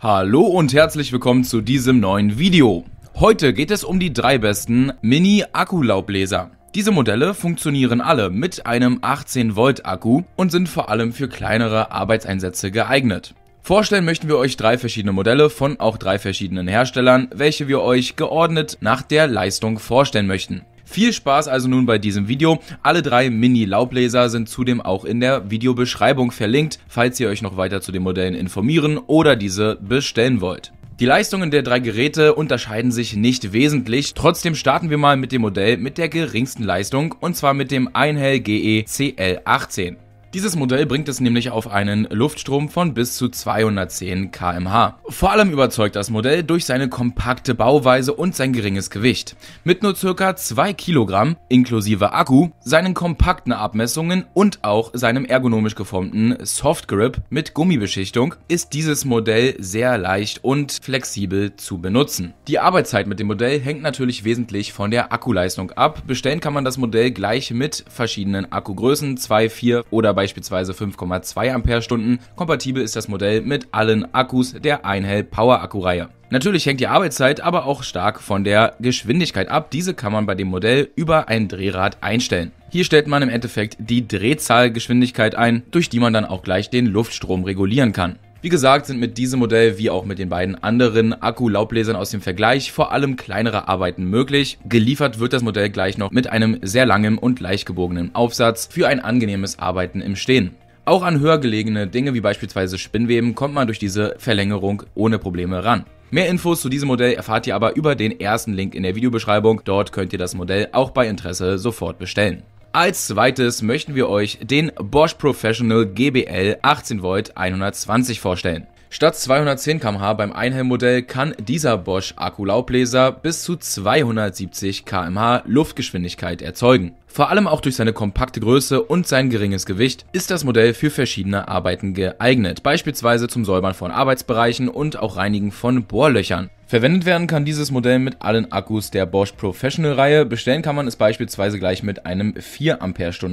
Hallo und herzlich willkommen zu diesem neuen Video. Heute geht es um die drei besten Mini-Akkulaubbläser. Diese Modelle funktionieren alle mit einem 18 Volt Akku und sind vor allem für kleinere Arbeitseinsätze geeignet. Vorstellen möchten wir euch drei verschiedene Modelle von auch drei verschiedenen Herstellern, welche wir euch geordnet nach der Leistung vorstellen möchten. Viel Spaß also nun bei diesem Video. Alle drei Mini-Laubbläser sind zudem auch in der Videobeschreibung verlinkt, falls ihr euch noch weiter zu den Modellen informieren oder diese bestellen wollt. Die Leistungen der drei Geräte unterscheiden sich nicht wesentlich, trotzdem starten wir mal mit dem Modell mit der geringsten Leistung und zwar mit dem Einhell GE CL18. Dieses Modell bringt es nämlich auf einen Luftstrom von bis zu 210 km Vor allem überzeugt das Modell durch seine kompakte Bauweise und sein geringes Gewicht. Mit nur ca. 2 Kilogramm inklusive Akku, seinen kompakten Abmessungen und auch seinem ergonomisch geformten Soft Grip mit Gummibeschichtung ist dieses Modell sehr leicht und flexibel zu benutzen. Die Arbeitszeit mit dem Modell hängt natürlich wesentlich von der Akkuleistung ab. Bestellen kann man das Modell gleich mit verschiedenen Akkugrößen, 2, 4 oder beispielsweise 5,2 Ampere-Stunden. Kompatibel ist das Modell mit allen Akkus der Einhell Power Akku Reihe. Natürlich hängt die Arbeitszeit aber auch stark von der Geschwindigkeit ab. Diese kann man bei dem Modell über ein Drehrad einstellen. Hier stellt man im Endeffekt die Drehzahlgeschwindigkeit ein, durch die man dann auch gleich den Luftstrom regulieren kann. Wie gesagt, sind mit diesem Modell wie auch mit den beiden anderen Akku-Laubbläsern aus dem Vergleich vor allem kleinere Arbeiten möglich. Geliefert wird das Modell gleich noch mit einem sehr langen und leicht gebogenen Aufsatz für ein angenehmes Arbeiten im Stehen. Auch an höher gelegene Dinge wie beispielsweise Spinnweben kommt man durch diese Verlängerung ohne Probleme ran. Mehr Infos zu diesem Modell erfahrt ihr aber über den ersten Link in der Videobeschreibung. Dort könnt ihr das Modell auch bei Interesse sofort bestellen. Als zweites möchten wir euch den Bosch Professional GBL 18 Volt 120 vorstellen. Statt 210 kmh beim Einheim-Modell kann dieser Bosch-Akkulaubbläser bis zu 270 kmh Luftgeschwindigkeit erzeugen. Vor allem auch durch seine kompakte Größe und sein geringes Gewicht ist das Modell für verschiedene Arbeiten geeignet, beispielsweise zum Säubern von Arbeitsbereichen und auch Reinigen von Bohrlöchern. Verwendet werden kann dieses Modell mit allen Akkus der Bosch Professional Reihe. Bestellen kann man es beispielsweise gleich mit einem 4 Ah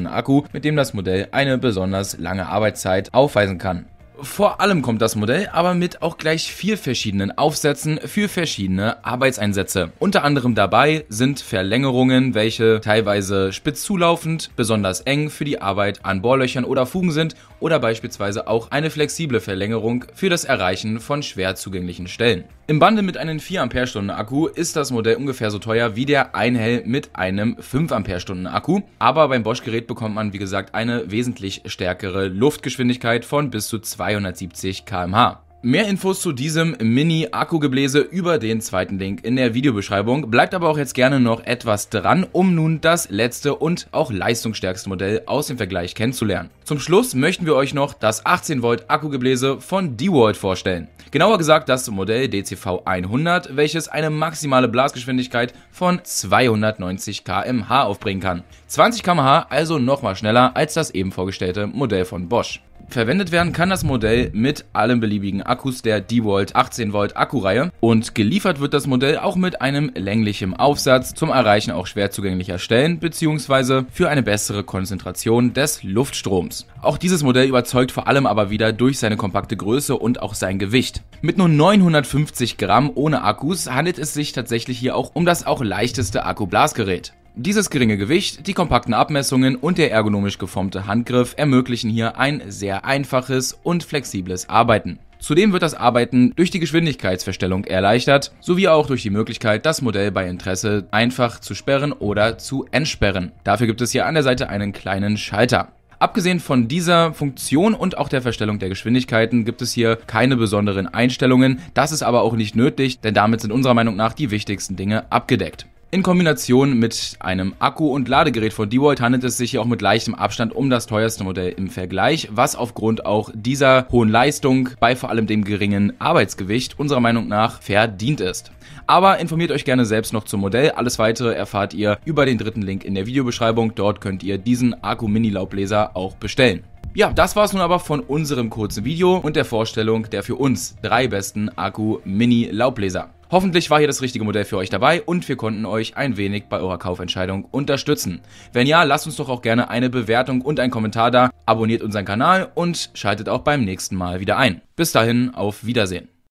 Akku, mit dem das Modell eine besonders lange Arbeitszeit aufweisen kann. Vor allem kommt das Modell aber mit auch gleich vier verschiedenen Aufsätzen für verschiedene Arbeitseinsätze. Unter anderem dabei sind Verlängerungen, welche teilweise spitz zulaufend, besonders eng für die Arbeit an Bohrlöchern oder Fugen sind oder beispielsweise auch eine flexible Verlängerung für das Erreichen von schwer zugänglichen Stellen. Im Bande mit einem 4 Ampere-Stunden Akku ist das Modell ungefähr so teuer wie der Einhell mit einem 5 Ampere-Stunden Akku, aber beim Bosch-Gerät bekommt man wie gesagt eine wesentlich stärkere Luftgeschwindigkeit von bis zu 2 270 km/h. Mehr Infos zu diesem Mini-Akkugebläse über den zweiten Link in der Videobeschreibung. Bleibt aber auch jetzt gerne noch etwas dran, um nun das letzte und auch leistungsstärkste Modell aus dem Vergleich kennenzulernen. Zum Schluss möchten wir euch noch das 18 Volt Akkugebläse von DeWalt vorstellen. Genauer gesagt das Modell DCV 100, welches eine maximale Blasgeschwindigkeit von 290 km/h aufbringen kann. 20 km/h also nochmal schneller als das eben vorgestellte Modell von Bosch. Verwendet werden kann das Modell mit allen beliebigen Akkus der D-Volt 18 Volt Akkureihe und geliefert wird das Modell auch mit einem länglichen Aufsatz zum Erreichen auch schwer zugänglicher Stellen bzw. für eine bessere Konzentration des Luftstroms. Auch dieses Modell überzeugt vor allem aber wieder durch seine kompakte Größe und auch sein Gewicht. Mit nur 950 Gramm ohne Akkus handelt es sich tatsächlich hier auch um das auch leichteste Akkublasgerät. Dieses geringe Gewicht, die kompakten Abmessungen und der ergonomisch geformte Handgriff ermöglichen hier ein sehr einfaches und flexibles Arbeiten. Zudem wird das Arbeiten durch die Geschwindigkeitsverstellung erleichtert, sowie auch durch die Möglichkeit, das Modell bei Interesse einfach zu sperren oder zu entsperren. Dafür gibt es hier an der Seite einen kleinen Schalter. Abgesehen von dieser Funktion und auch der Verstellung der Geschwindigkeiten gibt es hier keine besonderen Einstellungen. Das ist aber auch nicht nötig, denn damit sind unserer Meinung nach die wichtigsten Dinge abgedeckt. In Kombination mit einem Akku und Ladegerät von DeWalt handelt es sich hier auch mit leichtem Abstand um das teuerste Modell im Vergleich, was aufgrund auch dieser hohen Leistung bei vor allem dem geringen Arbeitsgewicht unserer Meinung nach verdient ist. Aber informiert euch gerne selbst noch zum Modell. Alles weitere erfahrt ihr über den dritten Link in der Videobeschreibung. Dort könnt ihr diesen Akku Mini Laubbläser auch bestellen. Ja, das war's nun aber von unserem kurzen Video und der Vorstellung der für uns drei besten Akku Mini Laubbläser. Hoffentlich war hier das richtige Modell für euch dabei und wir konnten euch ein wenig bei eurer Kaufentscheidung unterstützen. Wenn ja, lasst uns doch auch gerne eine Bewertung und einen Kommentar da, abonniert unseren Kanal und schaltet auch beim nächsten Mal wieder ein. Bis dahin, auf Wiedersehen.